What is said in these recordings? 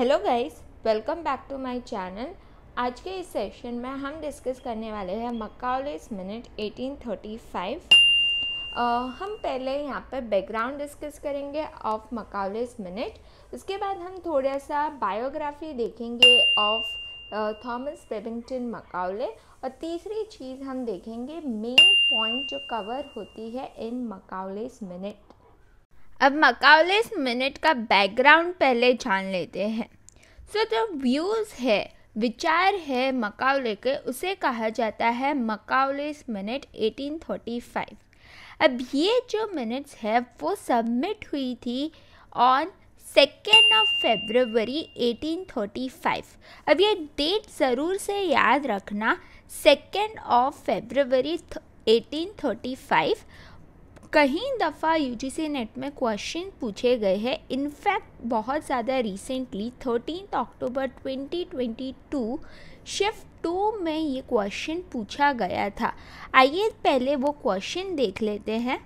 Hello guys welcome back to my channel आज के इस सेशन में हम डिस्कस करने वाले हैं मकाउलेस मिनट 1835 uh, हम पहले यहाँ पर बैकग्राउंड डिस्कस करेंगे ऑफ मकाउलेस मिनट उसके बाद हम थोड़ा सा बायोग्राफी देखेंगे ऑफ थॉमस पेबिंगटन मकाउले और तीसरी चीज़ हम देखेंगे मेन पॉइंट जो कवर होती है इन मकाउलेस मिनट अब मकावलेस मिनट का बैकग्राउंड पहले जान लेते हैं सो जो व्यूज़ है विचार है मकावले के उसे कहा जाता है मकावलेस मिनट 1835 अब ये जो मिनट्स है वो सबमिट हुई थी ऑन सेकेंड ऑफ फेबरवरी 1835 अब ये डेट ज़रूर से याद रखना सेकेंड ऑफ फेबरवरी 1835 कई दफ़ा सी नेट में क्वेश्चन पूछे गए हैं इनफैक्ट बहुत ज़्यादा recently thirteen October 2022 shift two में ये क्वेश्चन पूछा गया था आइए पहले वो क्वेश्चन देख लेते हैं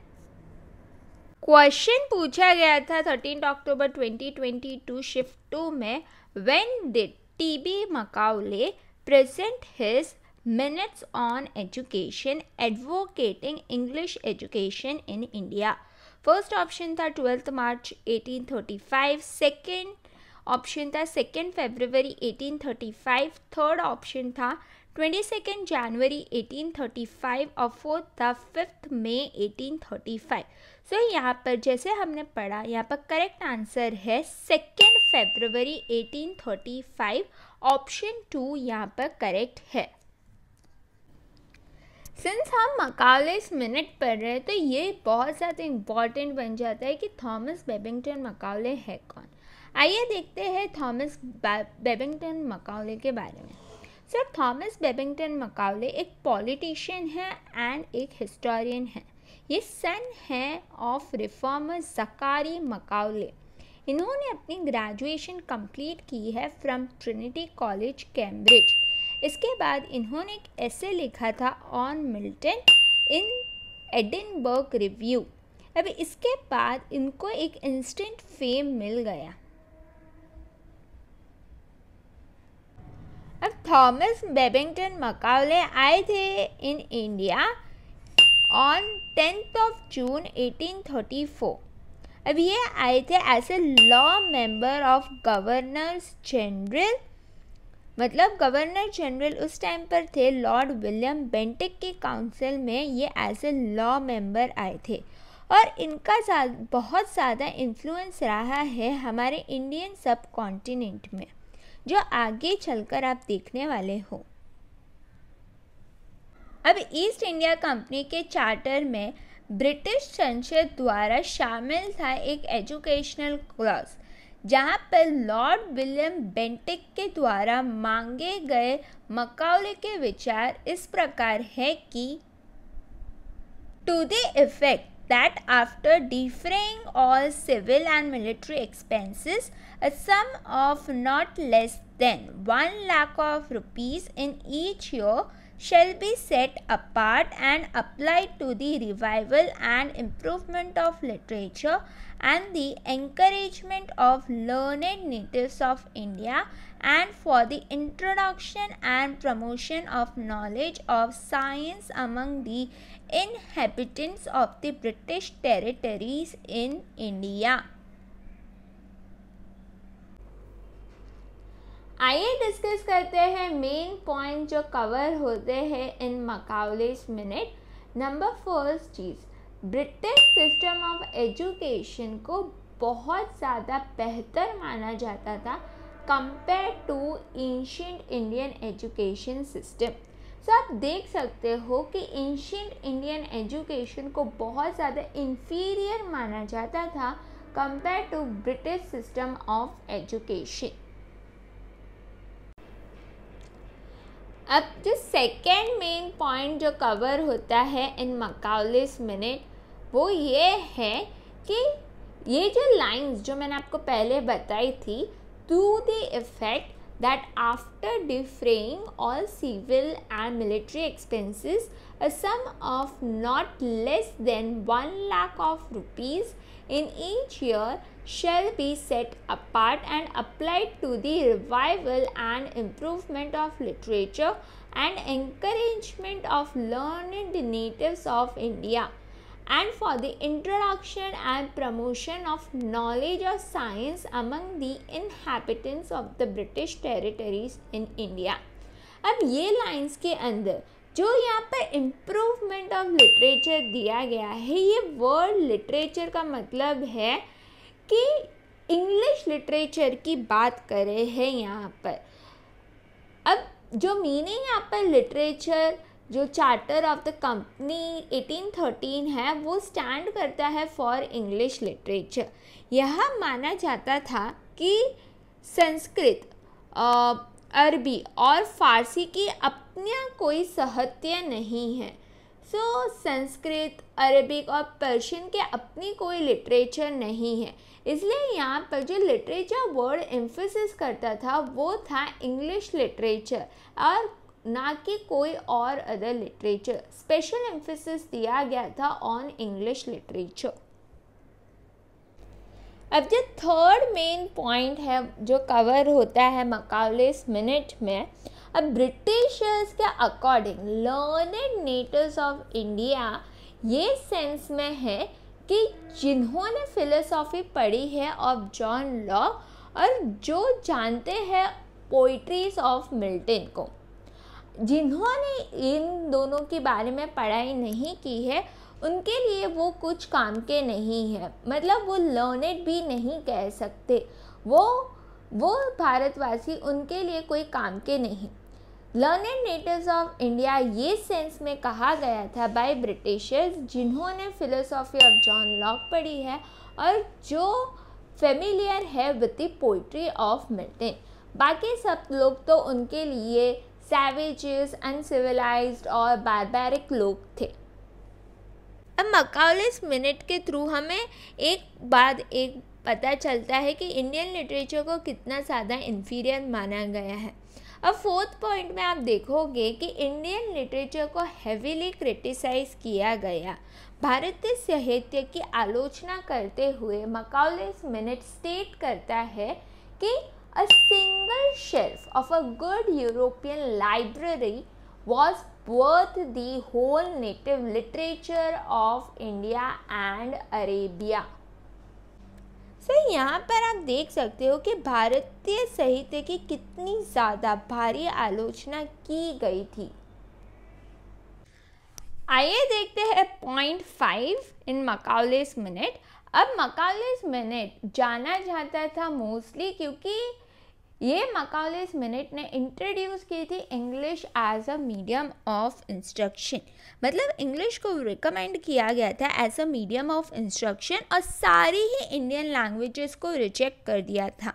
क्वेश्चन पूछा गया था थर्टीन अक्टूबर 2022 शिफ्ट टू में when did TB Macaulay present his minutes on education advocating English education in India first option था 12th March 1835, second ऑप्शन था सेकेंड फेब्रुवरी 1835 थर्ड ऑप्शन था ट्वेंटी सेकेंड जनवरी 1835 और fourth था fifth May 1835 सो so, यहाँ पर जैसे हमने पढ़ा यहाँ पर करेक्ट आंसर है सेकेंड फेब्रुवरी 1835 ऑप्शन टू यहाँ पर करेक्ट है सिंस हम इस मिनट पढ़ रहे हैं तो ये बहुत ज़्यादा इम्पॉर्टेंट बन जाता है कि थॉमस बेबिंगटन मकाले है कौन आइए देखते हैं थॉमस बेबिंगटन मकाले के बारे में सर थॉमस बेबिंगटन मकाले एक पॉलिटिशियन है एंड एक हिस्टोरियन है ये सन है ऑफ रिफॉर्मर जकारी मकाले इन्होंने अपनी ग्रेजुएशन कंप्लीट की है फ्रॉम ट्रिनिटी कॉलेज कैम्ब्रिज इसके बाद इन्होंने एक ऐसे लिखा था on Milton in Edinburgh review अब इसके बाद इनको एक इंस्टेंट फेम मिल गया अब थॉमस बेबिंगटन मकावले आए थे in India on tenth of June 1834 अब ये आए थे as a law member of governors general मतलब गवर्नर जनरल उस टाइम पर थे लॉर्ड विलियम बेंटिक के काउंसिल में ये एज ए लॉ मेंबर आए थे और इनका बहुत ज़्यादा इन्फ्लुएंस रहा है हमारे इंडियन सब कॉन्टिनेंट में जो आगे चलकर आप देखने वाले हो अब ईस्ट इंडिया कंपनी के चार्टर में ब्रिटिश संसद द्वारा शामिल था एक एजुकेशनल क्लास जहाँ पर लॉर्ड विलियम बेंटिक के द्वारा मांगे गए मकावले के विचार इस प्रकार है कि to the effect that after defraying all civil and military expenses a sum of not less than one lakh of rupees in each year shall be set apart and applied to the revival and improvement of literature and the encouragement of learned natives of India and for the introduction and promotion of knowledge of science among the inhabitants of the British territories in India. आइए discuss करते हैं main point जो cover होते हैं in Macaulay's minute number first चीज़ British system of education को बहुत ज़्यादा बेहतर माना जाता था compare to ancient Indian education system so आप देख सकते हो कि एंशंट इंडियन एजुकेशन को बहुत ज़्यादा इंफीरियर माना जाता था compare to British system of education अब जो सेकेंड मेन पॉइंट जो कवर होता है इन मकाउलिस मिनट वो ये है कि ये जो लाइंस जो मैंने आपको पहले बताई थी to the effect that after defraying all civil and military expenses, a sum of not less than 1 lakh of rupees in each year shall be set apart and applied to the revival and improvement of literature and encouragement of learned natives of India. and for the introduction and promotion of knowledge of science among the inhabitants of the British territories in India. अब ये lines के अंदर जो यहाँ पर improvement of literature दिया गया है ये वर्ल्ड लिटरेचर का मतलब है कि इंग्लिश लिटरेचर की बात करें हैं यहाँ पर अब जो मीनिंग यहाँ पर लिटरेचर जो चार्टर ऑफ द कंपनी 1813 है वो स्टैंड करता है फॉर इंग्लिश लिटरेचर यह माना जाता था कि संस्कृत अरबी और फारसी की अपना कोई साहित्य नहीं है सो so, संस्कृत अरबिक और पर्शियन के अपनी कोई लिटरेचर नहीं है इसलिए यहाँ पर जो लिटरेचर वर्ड एम्फोसिस करता था वो था इंग्लिश लिटरेचर और ना कि कोई और अदर लिटरेचर स्पेशल एम्फोसिस दिया गया था ऑन इंग्लिश लिटरेचर अब जो थर्ड मेन पॉइंट है जो कवर होता है मकाउलेस मिनट में अब ब्रिटिशर्स के according learned natives of India ये सेंस में है कि जिन्होंने फिलोसॉफी पढ़ी है ऑफ जॉन लॉ और जो जानते हैं पोइट्रीज ऑफ मिल्टन को जिन्होंने इन दोनों के बारे में पढ़ाई नहीं की है उनके लिए वो कुछ काम के नहीं है मतलब वो लर्नेड भी नहीं कह सकते वो वो भारतवासी उनके लिए कोई काम के नहीं लर्नेड नेटिव्स ऑफ इंडिया ये सेंस में कहा गया था बाय ब्रिटिशर्स जिन्होंने फिलोसॉफी ऑफ जॉन लॉक पढ़ी है और जो फेमिलियर है with the poetry of Milton बाकी सब लोग तो उनके लिए सैवेजेस अनसिविलाइज और बारबेरिक लोग थे अब मकाउलिस मिनट के थ्रू हमें एक बाद एक पता चलता है कि इंडियन लिटरेचर को कितना ज़्यादा इन्फीरियर माना गया है अब फोर्थ पॉइंट में आप देखोगे कि इंडियन लिटरेचर को हैविली क्रिटिसाइज किया गया भारतीय साहित्य की आलोचना करते हुए मकाउलिस मिनट स्टेट करता है कि a single shelf of a good European library was worth the whole native literature of India and Arabia. Sir यहाँ पर आप देख सकते हो कि भारतीय साहित्य की कितनी ज़्यादा भारी आलोचना की गई थी आइए देखते हैं point five in Macaulay's minute अब मकालेस मिनट जाना जाता था मोस्टली क्योंकि ये मकालिस मिनट ने इंट्रोड्यूस की थी English as a medium of instruction मतलब इंग्लिश को रिकमेंड किया गया था as a medium of instruction और सारी ही इंडियन लैंग्वेजेस को रिजेक्ट कर दिया था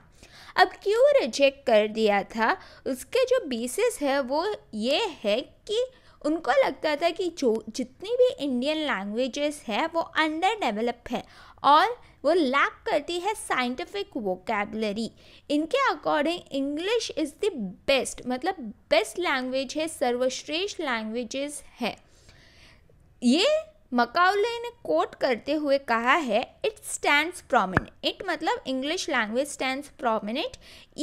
अब क्यों रिजेक्ट कर दिया था उसके जो बेसिस है वो ये है कि उनको लगता था कि जो जितनी भी इंडियन लैंग्वेजेस है वो अंडर डेवलप है और वो लैक करती है साइंटिफिक वोकेबलरी इनके according English is the best मतलब बेस्ट लैंग्वेज है सर्वश्रेष्ठ लैंग्वेजेस है ये मकाउले ने कोट करते हुए कहा है इट स्टैंड प्रोमिनेंट इट मतलब English language stand prominent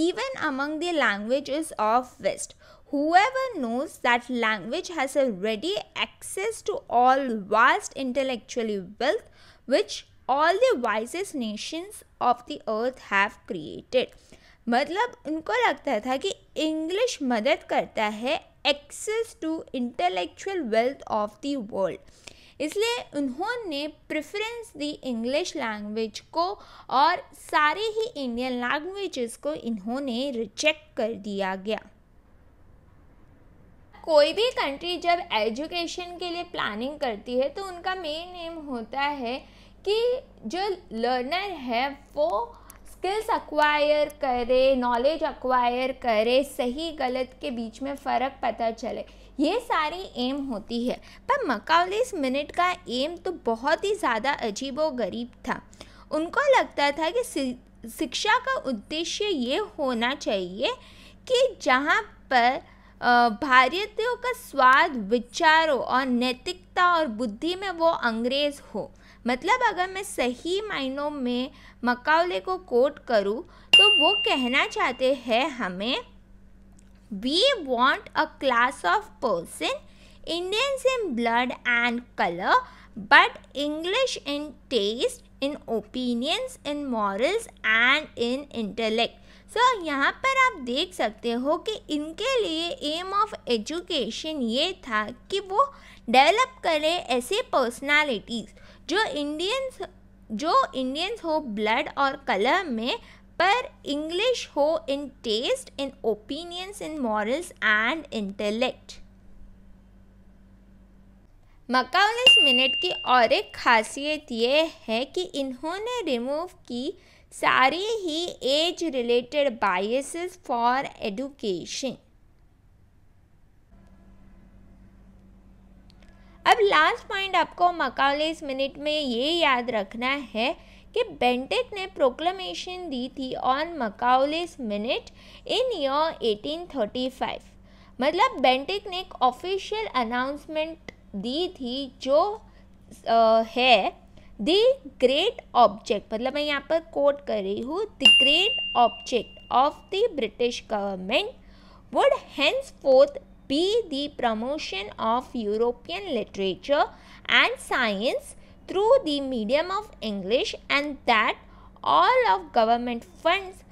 even among the languages of west Whoever knows that language has a ready access to all vast intellectual wealth which all the wisest nations of the earth have created. मतलब उनको लगता था कि English मदद करता है access to intellectual wealth of the world इसलिए उन्होंने प्रेफरेंस दी इंग्लिश लैंग्वेज को और सारे ही इंडियन लैंग्वेजेस को इन्होंने रिजेक्ट कर दिया गया कोई भी कंट्री जब एजुकेशन के लिए प्लानिंग करती है तो उनका मेन एम होता है कि जो लर्नर है वो स्किल्स अक्वायर करे नॉलेज अक्वायर करे सही गलत के बीच में फ़र्क पता चले ये सारी एम होती है पर मकाउलिस मिनट का एम तो बहुत ही ज़्यादा अजीब और गरीब था उनको लगता था कि शिक्षा का उद्देश्य ये होना चाहिए कि जहाँ पर भारतीयों का स्वाद विचारों और नैतिकता और बुद्धि में वो अंग्रेज़ हो मतलब अगर मैं सही मायनों में मकावले को कोट करूँ तो वो कहना चाहते हैं हमें we want a class of person Indians in blood and colour but English in taste in opinions in morals and in intellect sir यहाँ पर आप देख सकते हो कि इनके लिए एम ऑफ एजुकेशन ये था कि वो डेवलप करें ऐसे पर्सनालिटीज़ जो इंडियंस जो इंडियंस हो ब्लड और कलर में पर इंग्लिश हो in taste in opinions in morals and intellect Macaulay's minute की और एक खासियत ये है कि इन्होंने रिमूव की सारे ही age related biases for education अब लास्ट पॉइंट आपको मकाले इस मिनट में ये याद रखना है कि बेंटेक ने प्रोक्लेमेशन दी थी on Macaulay's minute in year 1835 मतलब बेंटेक ने एक ऑफिशियल अनाउंसमेंट दी थी जो आ, है द ग्रेट ऑब्जेक्ट मतलब मैं यहाँ पर कोट कर रही हूँ the great object of the British government would henceforth be the promotion of European literature and science through the medium of English and that all of government funds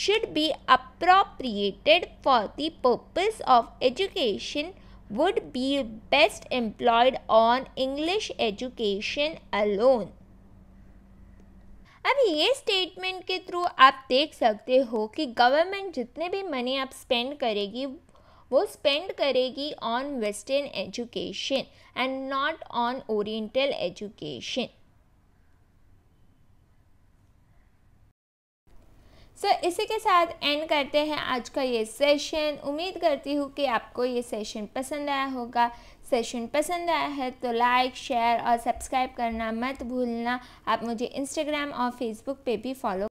should be appropriated for the purpose of education would be best employed on English education alone. अब ये statement के through आप देख सकते हो कि government जितने भी मनी आप स्पेंड करेगी वो स्पेंड करेगी on western education and not on oriental education so so, इसी के साथ एंड करते हैं आज का ये सेशन उम्मीद करती हूँ कि आपको ये सेशन पसंद आया होगा सेशन पसंद आया है तो लाइक शेयर और सब्सक्राइब करना मत भूलना आप मुझे इंस्टाग्राम और फेसबुक पे भी फॉलो